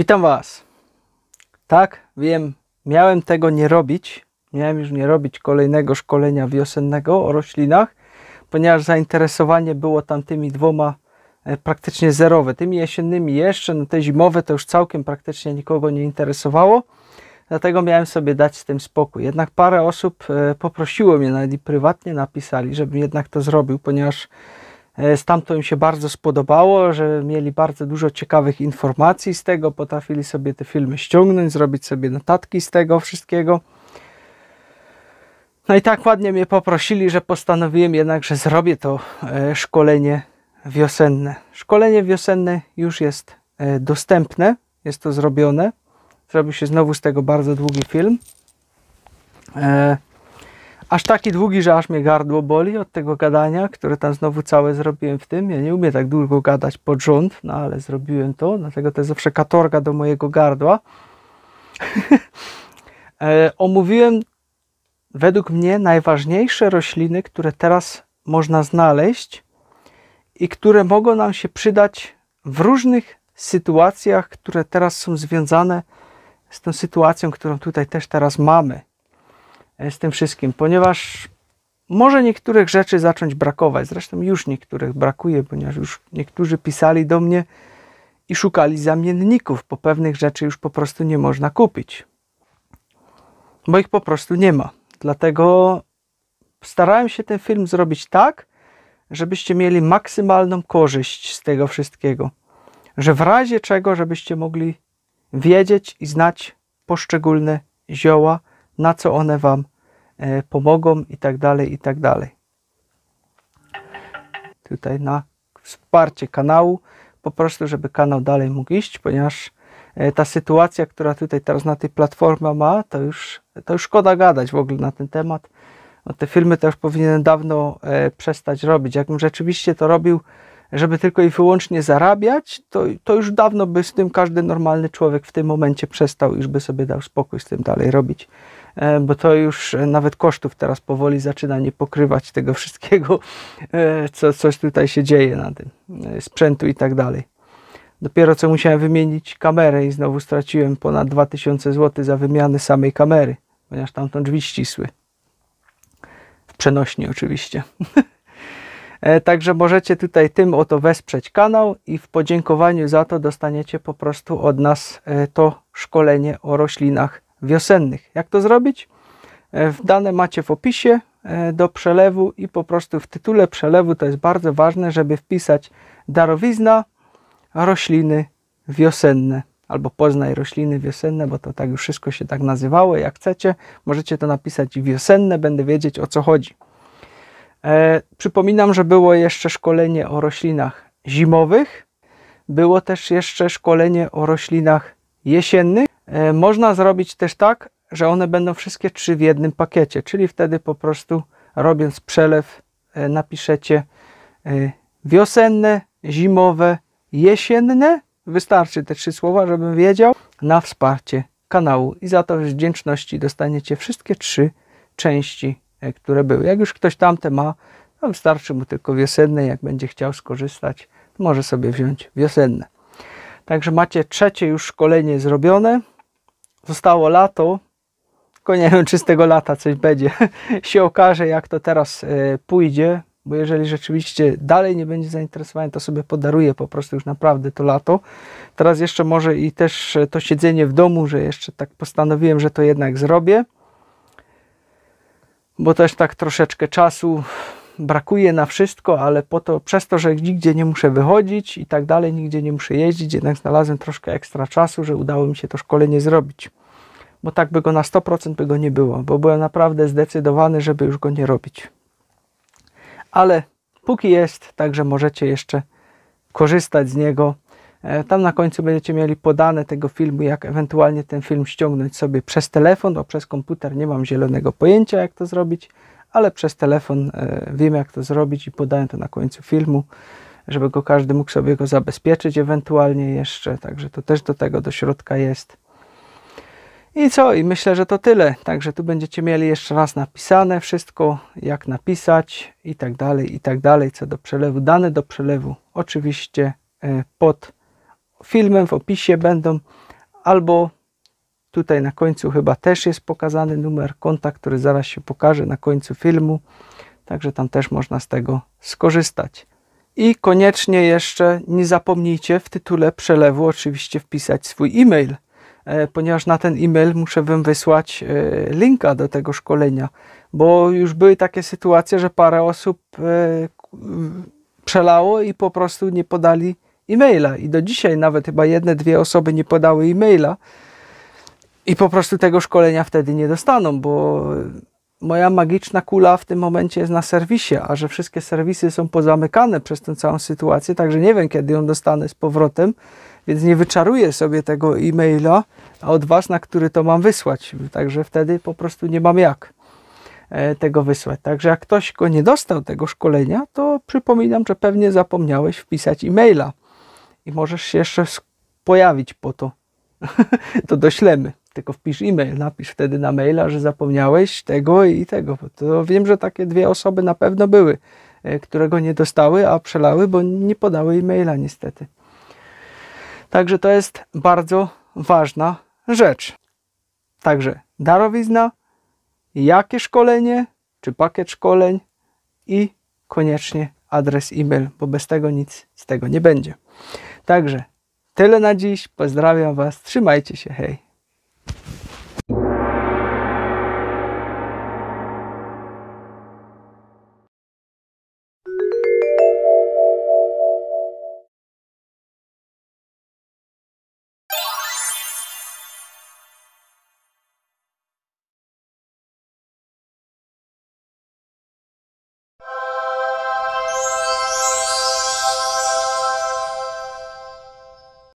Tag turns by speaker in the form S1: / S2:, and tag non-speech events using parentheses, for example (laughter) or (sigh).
S1: Witam Was. Tak, wiem, miałem tego nie robić. Miałem już nie robić kolejnego szkolenia wiosennego o roślinach, ponieważ zainteresowanie było tamtymi dwoma e, praktycznie zerowe. Tymi jesiennymi jeszcze, no te zimowe to już całkiem praktycznie nikogo nie interesowało. Dlatego miałem sobie dać z tym spokój. Jednak parę osób e, poprosiło mnie, nawet i prywatnie napisali, żebym jednak to zrobił, ponieważ E, stamtąd im się bardzo spodobało, że mieli bardzo dużo ciekawych informacji z tego, potrafili sobie te filmy ściągnąć, zrobić sobie notatki z tego wszystkiego. No i tak ładnie mnie poprosili, że postanowiłem jednak, że zrobię to e, szkolenie wiosenne. Szkolenie wiosenne już jest e, dostępne, jest to zrobione. Zrobił się znowu z tego bardzo długi film aż taki długi, że aż mnie gardło boli od tego gadania, które tam znowu całe zrobiłem w tym. Ja nie umiem tak długo gadać pod rząd, no ale zrobiłem to, dlatego to jest zawsze katorga do mojego gardła. (laughs) E, omówiłem według mnie najważniejsze rośliny, które teraz można znaleźć i które mogą nam się przydać w różnych sytuacjach, które teraz są związane z tą sytuacją, którą tutaj też teraz mamy. E, z tym wszystkim, ponieważ może niektórych rzeczy zacząć brakować. Zresztą już niektórych brakuje, ponieważ już niektórzy pisali do mnie i szukali zamienników, bo pewnych rzeczy już po prostu nie można kupić, bo ich po prostu nie ma. Dlatego starałem się ten film zrobić tak, żebyście mieli maksymalną korzyść z tego wszystkiego. Że w razie czego, żebyście mogli wiedzieć i znać poszczególne zioła, na co one Wam e, pomogą i tak dalej, i tak dalej. Tutaj na wsparcie kanału, po prostu, żeby kanał dalej mógł iść, ponieważ e, ta sytuacja, która tutaj teraz na tej platformie ma, to już, to już szkoda gadać w ogóle na ten temat. No, te filmy to już powinienem dawno e, przestać robić. Jakbym rzeczywiście to robił, żeby tylko i wyłącznie zarabiać, to, to już dawno by z tym każdy normalny człowiek w tym momencie przestał, już by sobie dał spokój z tym dalej robić. E, bo to już e, nawet kosztów teraz powoli zaczyna nie pokrywać tego wszystkiego, e, co coś tutaj się dzieje na tym sprzętu i tak dalej. Dopiero co musiałem wymienić kamerę i znowu straciłem ponad 2000 zł za wymianę samej kamery, ponieważ tamtą drzwi ścisły. W przenośni oczywiście. (laughs) Także możecie tutaj tym oto wesprzeć kanał i w podziękowaniu za to dostaniecie po prostu od nas to szkolenie o roślinach wiosennych. Jak to zrobić? E, dane macie w opisie e, do przelewu i po prostu w tytule przelewu to jest bardzo ważne, żeby wpisać darowizna rośliny wiosenne albo Poznaj rośliny wiosenne, bo to tak już wszystko się tak nazywało. Jak chcecie, możecie to napisać wiosenne, będę wiedzieć o co chodzi. E, przypominam, że było jeszcze szkolenie o roślinach zimowych, było też jeszcze szkolenie o roślinach jesiennych E, można zrobić też tak, że one będą wszystkie trzy w jednym pakiecie, czyli wtedy po prostu robiąc przelew e, napiszecie e, wiosenne, zimowe, jesienne. Wystarczy te trzy słowa, żebym wiedział, na wsparcie kanału. I za to z wdzięczności dostaniecie wszystkie trzy części, które były. Jak już ktoś tamte ma, no wystarczy mu tylko wiosenne. Jak będzie chciał skorzystać, może sobie wziąć wiosenne. Także macie trzecie już szkolenie zrobione. Zostało lato, tylko nie wiem, czy z tego lata coś będzie. (laughs) się okaże, jak to teraz e, pójdzie, bo jeżeli rzeczywiście dalej nie będzie zainteresowany, to sobie podaruję po prostu już naprawdę to lato. Teraz jeszcze może i też e, to siedzenie w domu, że jeszcze tak postanowiłem, że to jednak zrobię, bo też tak troszeczkę czasu brakuje na wszystko, ale po to, przez to, że nigdzie nie muszę wychodzić i tak dalej, nigdzie nie muszę jeździć, jednak znalazłem troszkę ekstra czasu, że udało mi się to szkolenie zrobić bo tak by go na 100% by go nie było, bo byłem naprawdę zdecydowany, żeby już go nie robić. Ale póki jest, także możecie jeszcze korzystać z niego. E, tam na końcu będziecie mieli podane tego filmu, jak ewentualnie ten film ściągnąć sobie przez telefon, bo przez komputer nie mam zielonego pojęcia, jak to zrobić, ale przez telefon e, wiem, jak to zrobić i podaję to na końcu filmu, żeby go każdy mógł sobie go zabezpieczyć ewentualnie jeszcze, także to też do tego do środka jest. I co? I myślę, że to tyle. Także tu będziecie mieli jeszcze raz napisane wszystko, jak napisać i tak dalej, i tak dalej, co do przelewu. Dane do przelewu oczywiście e, pod filmem w opisie będą albo tutaj na końcu chyba też jest pokazany numer konta, który zaraz się pokaże na końcu filmu. Także tam też można z tego skorzystać. I koniecznie jeszcze nie zapomnijcie w tytule przelewu oczywiście wpisać swój e-mail E, ponieważ na ten e-mail muszę Wam wysłać e, linka do tego szkolenia, bo już były takie sytuacje, że parę osób e, przelało i po prostu nie podali e-maila. I do dzisiaj nawet chyba jedne, dwie osoby nie podały e-maila i po prostu tego szkolenia wtedy nie dostaną, bo moja magiczna kula w tym momencie jest na serwisie, a że wszystkie serwisy są pozamykane przez tę całą sytuację, także nie wiem, kiedy ją dostanę z powrotem, więc nie wyczaruję sobie tego e-maila od Was, na który to mam wysłać. Także wtedy po prostu nie mam jak e, tego wysłać. Także jak ktoś go nie dostał tego szkolenia, to przypominam, że pewnie zapomniałeś wpisać e-maila i możesz się jeszcze pojawić po to. (laughs) to doślemy tylko wpisz e-mail, napisz wtedy na maila, że zapomniałeś tego i tego. To wiem, że takie dwie osoby na pewno były, e, którego nie dostały, a przelały, bo nie podały e-maila niestety. Także to jest bardzo ważna rzecz. Także darowizna, jakie szkolenie, czy pakiet szkoleń i koniecznie adres e-mail, bo bez tego nic z tego nie będzie. Także tyle na dziś. Pozdrawiam Was. Trzymajcie się. Hej.